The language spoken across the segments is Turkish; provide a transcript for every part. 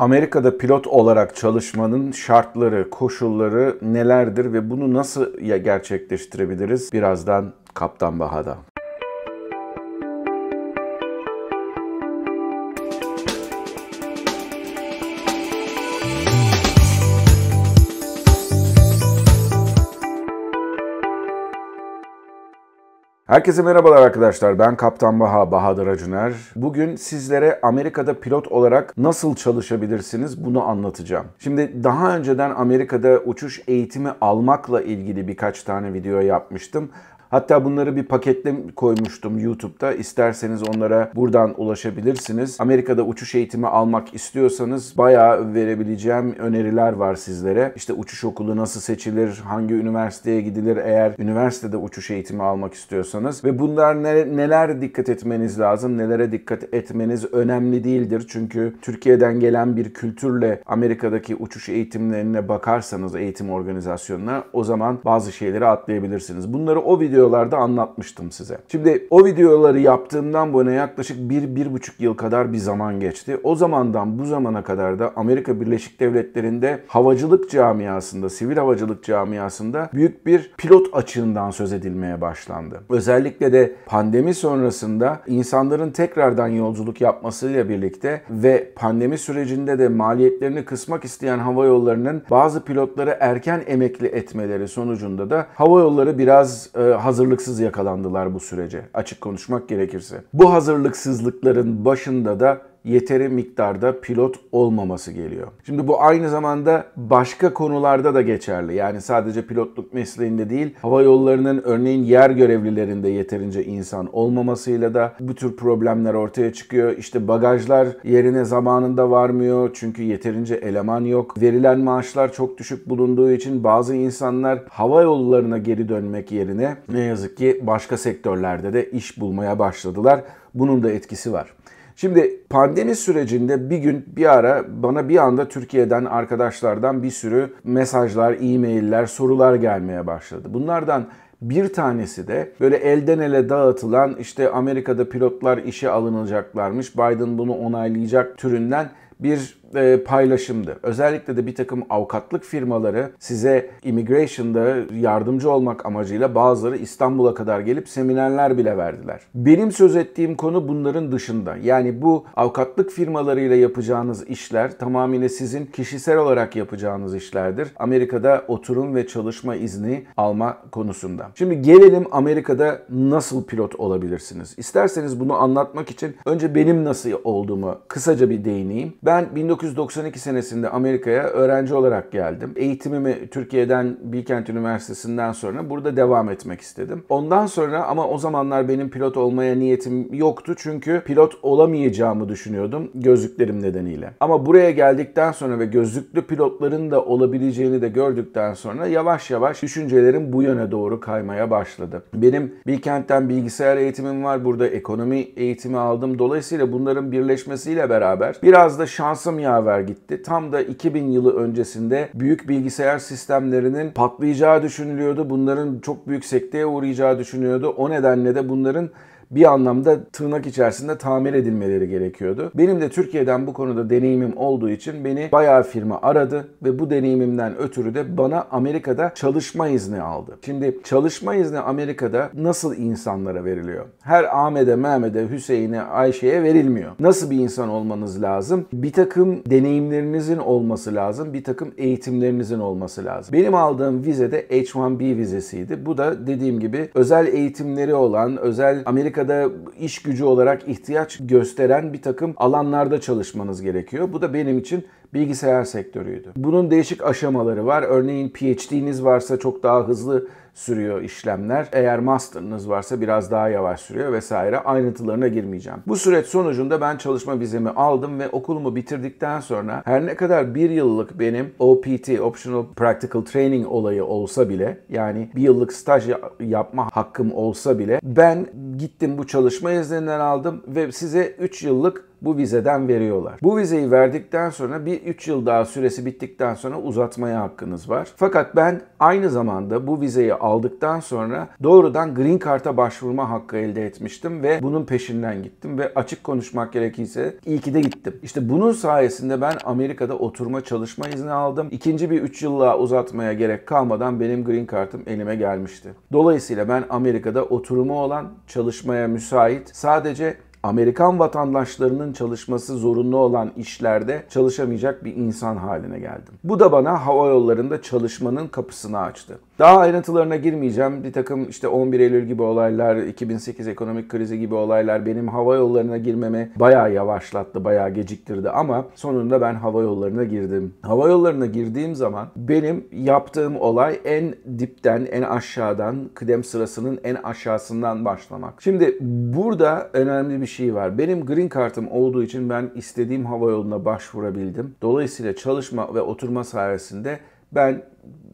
Amerika'da pilot olarak çalışmanın şartları, koşulları nelerdir ve bunu nasıl gerçekleştirebiliriz? Birazdan Kaptan Baha'da. Herkese merhabalar arkadaşlar. Ben Kaptan Baha Bahadır Acuner. Bugün sizlere Amerika'da pilot olarak nasıl çalışabilirsiniz bunu anlatacağım. Şimdi daha önceden Amerika'da uçuş eğitimi almakla ilgili birkaç tane video yapmıştım Hatta bunları bir paketle koymuştum YouTube'da. İsterseniz onlara buradan ulaşabilirsiniz. Amerika'da uçuş eğitimi almak istiyorsanız bayağı verebileceğim öneriler var sizlere. İşte uçuş okulu nasıl seçilir, hangi üniversiteye gidilir eğer üniversitede uçuş eğitimi almak istiyorsanız ve bunlar ne, neler dikkat etmeniz lazım, nelere dikkat etmeniz önemli değildir. Çünkü Türkiye'den gelen bir kültürle Amerika'daki uçuş eğitimlerine bakarsanız eğitim organizasyonuna o zaman bazı şeyleri atlayabilirsiniz. Bunları o video videolarda anlatmıştım size. Şimdi o videoları yaptığımdan bu yana yaklaşık 1-1,5 yıl kadar bir zaman geçti. O zamandan bu zamana kadar da Amerika Birleşik Devletleri'nde havacılık camiasında, sivil havacılık camiasında büyük bir pilot açığından söz edilmeye başlandı. Özellikle de pandemi sonrasında insanların tekrardan yolculuk yapmasıyla birlikte ve pandemi sürecinde de maliyetlerini kısmak isteyen hava yollarının bazı pilotları erken emekli etmeleri sonucunda da hava yolları biraz e, hazırlıksız yakalandılar bu sürece açık konuşmak gerekirse. Bu hazırlıksızlıkların başında da yeteri miktarda pilot olmaması geliyor. Şimdi bu aynı zamanda başka konularda da geçerli. Yani sadece pilotluk mesleğinde değil, hava yollarının örneğin yer görevlilerinde yeterince insan olmamasıyla da bu tür problemler ortaya çıkıyor. İşte bagajlar yerine zamanında varmıyor çünkü yeterince eleman yok. Verilen maaşlar çok düşük bulunduğu için bazı insanlar hava yollarına geri dönmek yerine ne yazık ki başka sektörlerde de iş bulmaya başladılar. Bunun da etkisi var. Şimdi pandemi sürecinde bir gün bir ara bana bir anda Türkiye'den arkadaşlardan bir sürü mesajlar, e-mailler, sorular gelmeye başladı. Bunlardan bir tanesi de böyle elden ele dağıtılan işte Amerika'da pilotlar işe alınacaklarmış, Biden bunu onaylayacak türünden bir e, paylaşımdı. Özellikle de bir takım avukatlık firmaları size immigration'da yardımcı olmak amacıyla bazıları İstanbul'a kadar gelip seminerler bile verdiler. Benim söz ettiğim konu bunların dışında. Yani bu avukatlık firmalarıyla yapacağınız işler tamamıyla sizin kişisel olarak yapacağınız işlerdir. Amerika'da oturum ve çalışma izni alma konusunda. Şimdi gelelim Amerika'da nasıl pilot olabilirsiniz? İsterseniz bunu anlatmak için önce benim nasıl olduğumu kısaca bir değineyim. Ben 19 1992 senesinde Amerika'ya öğrenci olarak geldim. Eğitimimi Türkiye'den Bilkent Üniversitesi'nden sonra burada devam etmek istedim. Ondan sonra ama o zamanlar benim pilot olmaya niyetim yoktu çünkü pilot olamayacağımı düşünüyordum gözlüklerim nedeniyle. Ama buraya geldikten sonra ve gözlüklü pilotların da olabileceğini de gördükten sonra yavaş yavaş düşüncelerim bu yöne doğru kaymaya başladı. Benim Bilkent'ten bilgisayar eğitimim var. Burada ekonomi eğitimi aldım. Dolayısıyla bunların birleşmesiyle beraber biraz da şansım yani yaver gitti. Tam da 2000 yılı öncesinde büyük bilgisayar sistemlerinin patlayacağı düşünülüyordu. Bunların çok büyük sekteye uğrayacağı düşünüyordu. O nedenle de bunların bir anlamda tırnak içerisinde tamir edilmeleri gerekiyordu. Benim de Türkiye'den bu konuda deneyimim olduğu için beni bayağı firma aradı ve bu deneyimimden ötürü de bana Amerika'da çalışma izni aldı. Şimdi çalışma izni Amerika'da nasıl insanlara veriliyor? Her Ahmet'e, Mehmet'e, Hüseyin'e, Ayşe'ye verilmiyor. Nasıl bir insan olmanız lazım? Bir takım deneyimlerinizin olması lazım. Bir takım eğitimlerinizin olması lazım. Benim aldığım vize de H1B vizesiydi. Bu da dediğim gibi özel eğitimleri olan, özel Amerika Amerika'da iş gücü olarak ihtiyaç gösteren bir takım alanlarda çalışmanız gerekiyor. Bu da benim için bilgisayar sektörüydü. Bunun değişik aşamaları var. Örneğin PhD'niz varsa çok daha hızlı sürüyor işlemler. Eğer master'ınız varsa biraz daha yavaş sürüyor vesaire. Ayrıntılarına girmeyeceğim. Bu süreç sonucunda ben çalışma vizemi aldım ve okulumu bitirdikten sonra her ne kadar bir yıllık benim OPT, Optional Practical Training olayı olsa bile yani bir yıllık staj yapma hakkım olsa bile ben gittim bu çalışma izninden aldım ve size 3 yıllık bu vizeden veriyorlar. Bu vizeyi verdikten sonra bir 3 yıl daha süresi bittikten sonra uzatmaya hakkınız var. Fakat ben aynı zamanda bu vizeyi aldıktan sonra doğrudan Green Card'a başvurma hakkı elde etmiştim ve bunun peşinden gittim ve açık konuşmak gerekirse iyi ki de gittim. İşte bunun sayesinde ben Amerika'da oturma çalışma izni aldım. İkinci bir 3 yıllığa uzatmaya gerek kalmadan benim Green Card'ım elime gelmişti. Dolayısıyla ben Amerika'da oturumu olan, çalışmaya müsait, sadece Amerikan vatandaşlarının çalışması zorunlu olan işlerde çalışamayacak bir insan haline geldim. Bu da bana hava yollarında çalışmanın kapısını açtı. Daha ayrıntılarına girmeyeceğim. Bir takım işte 11 Eylül gibi olaylar, 2008 ekonomik krizi gibi olaylar benim hava yollarına girmeme bayağı yavaşlattı, bayağı geciktirdi ama sonunda ben hava yollarına girdim. Hava yollarına girdiğim zaman benim yaptığım olay en dipten, en aşağıdan, kıdem sırasının en aşağısından başlamak. Şimdi burada önemli bir şey var. Benim green kartım olduğu için ben istediğim hava yoluna başvurabildim. Dolayısıyla çalışma ve oturma sayesinde ben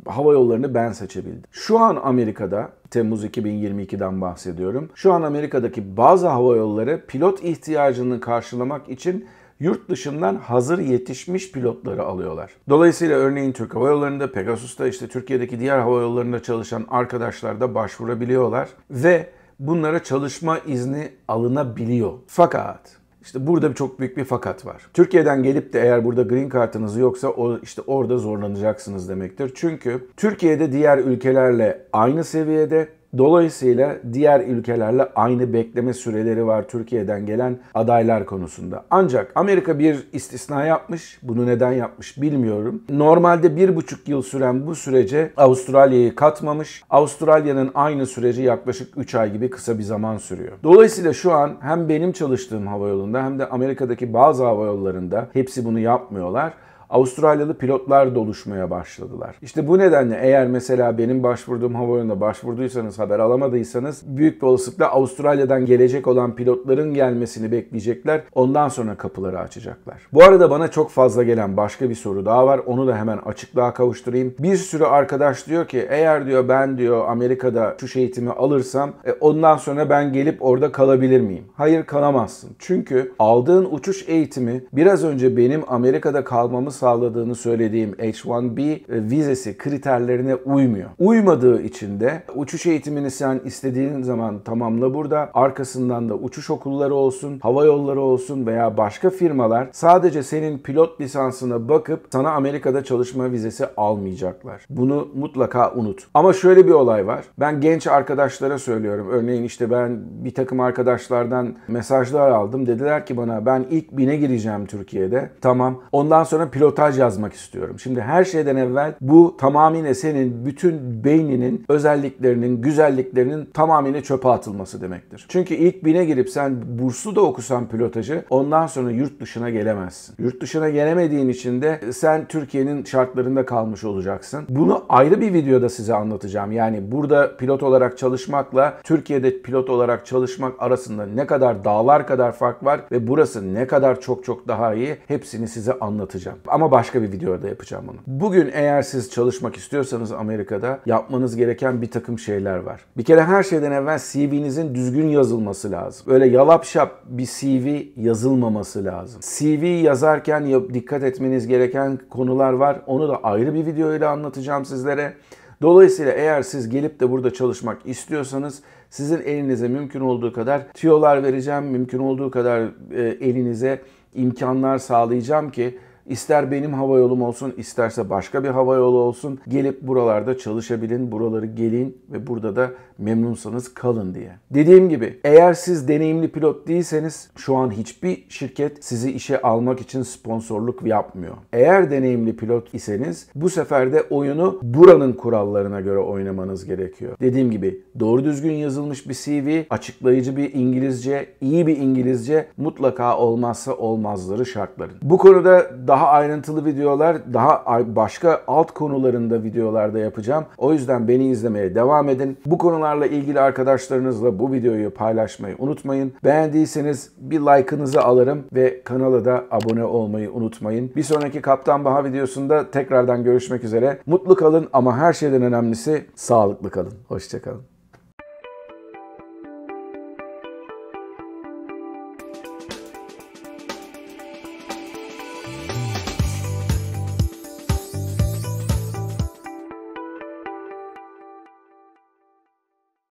hava yollarını ben seçebildim. Şu an Amerika'da Temmuz 2022'den bahsediyorum. Şu an Amerika'daki bazı hava yolları pilot ihtiyacını karşılamak için yurt dışından hazır yetişmiş pilotları alıyorlar. Dolayısıyla örneğin Türk Hava Yolları'nda, Pegasus'ta işte Türkiye'deki diğer hava yollarında çalışan arkadaşlar da başvurabiliyorlar ve bunlara çalışma izni alınabiliyor. Fakat işte burada çok büyük bir fakat var. Türkiye'den gelip de eğer burada green kartınız yoksa o işte orada zorlanacaksınız demektir. Çünkü Türkiye'de diğer ülkelerle aynı seviyede Dolayısıyla diğer ülkelerle aynı bekleme süreleri var Türkiye'den gelen adaylar konusunda. Ancak Amerika bir istisna yapmış. Bunu neden yapmış bilmiyorum. Normalde bir buçuk yıl süren bu sürece Avustralya'yı katmamış. Avustralya'nın aynı süreci yaklaşık 3 ay gibi kısa bir zaman sürüyor. Dolayısıyla şu an hem benim çalıştığım havayolunda hem de Amerika'daki bazı havayollarında hepsi bunu yapmıyorlar. Avustralyalı pilotlar doluşmaya başladılar. İşte bu nedenle eğer mesela benim başvurduğum havayoluna başvurduysanız haber alamadıysanız büyük bir olasılıkla Avustralya'dan gelecek olan pilotların gelmesini bekleyecekler. Ondan sonra kapıları açacaklar. Bu arada bana çok fazla gelen başka bir soru daha var. Onu da hemen açıklığa kavuşturayım. Bir sürü arkadaş diyor ki eğer diyor ben diyor Amerika'da şu eğitimi alırsam e, ondan sonra ben gelip orada kalabilir miyim? Hayır kalamazsın. Çünkü aldığın uçuş eğitimi biraz önce benim Amerika'da kalmamı sağladığını söylediğim H-1B e, vizesi kriterlerine uymuyor. Uymadığı için de uçuş eğitimini sen istediğin zaman tamamla burada. Arkasından da uçuş okulları olsun, hava yolları olsun veya başka firmalar sadece senin pilot lisansına bakıp sana Amerika'da çalışma vizesi almayacaklar. Bunu mutlaka unut. Ama şöyle bir olay var. Ben genç arkadaşlara söylüyorum. Örneğin işte ben bir takım arkadaşlardan mesajlar aldım. Dediler ki bana ben ilk bine gireceğim Türkiye'de. Tamam. Ondan sonra pilot pilotaj yazmak istiyorum. Şimdi her şeyden evvel bu tamamine senin bütün beyninin özelliklerinin, güzelliklerinin tamamıyla çöpe atılması demektir. Çünkü ilk bine girip sen burslu da okusan pilotajı ondan sonra yurt dışına gelemezsin. Yurt dışına gelemediğin için de sen Türkiye'nin şartlarında kalmış olacaksın. Bunu ayrı bir videoda size anlatacağım. Yani burada pilot olarak çalışmakla Türkiye'de pilot olarak çalışmak arasında ne kadar dağlar kadar fark var ve burası ne kadar çok çok daha iyi hepsini size anlatacağım ama başka bir videoda yapacağım bunu. Bugün eğer siz çalışmak istiyorsanız Amerika'da yapmanız gereken bir takım şeyler var. Bir kere her şeyden evvel CV'nizin düzgün yazılması lazım. Öyle yalap şap bir CV yazılmaması lazım. CV yazarken dikkat etmeniz gereken konular var. Onu da ayrı bir videoyla anlatacağım sizlere. Dolayısıyla eğer siz gelip de burada çalışmak istiyorsanız sizin elinize mümkün olduğu kadar tiyolar vereceğim, mümkün olduğu kadar e, elinize imkanlar sağlayacağım ki İster benim hava yolum olsun, isterse başka bir hava yolu olsun. Gelip buralarda çalışabilin, buraları gelin ve burada da memnunsanız kalın diye. Dediğim gibi eğer siz deneyimli pilot değilseniz şu an hiçbir şirket sizi işe almak için sponsorluk yapmıyor. Eğer deneyimli pilot iseniz bu sefer de oyunu buranın kurallarına göre oynamanız gerekiyor. Dediğim gibi doğru düzgün yazılmış bir CV, açıklayıcı bir İngilizce, iyi bir İngilizce mutlaka olmazsa olmazları şartların. Bu konuda daha daha ayrıntılı videolar, daha başka alt konularında videolarda yapacağım. O yüzden beni izlemeye devam edin. Bu konularla ilgili arkadaşlarınızla bu videoyu paylaşmayı unutmayın. Beğendiyseniz bir like'ınızı alırım ve kanala da abone olmayı unutmayın. Bir sonraki Kaptan Baha videosunda tekrardan görüşmek üzere. Mutlu kalın ama her şeyden önemlisi sağlıklı kalın. Hoşçakalın.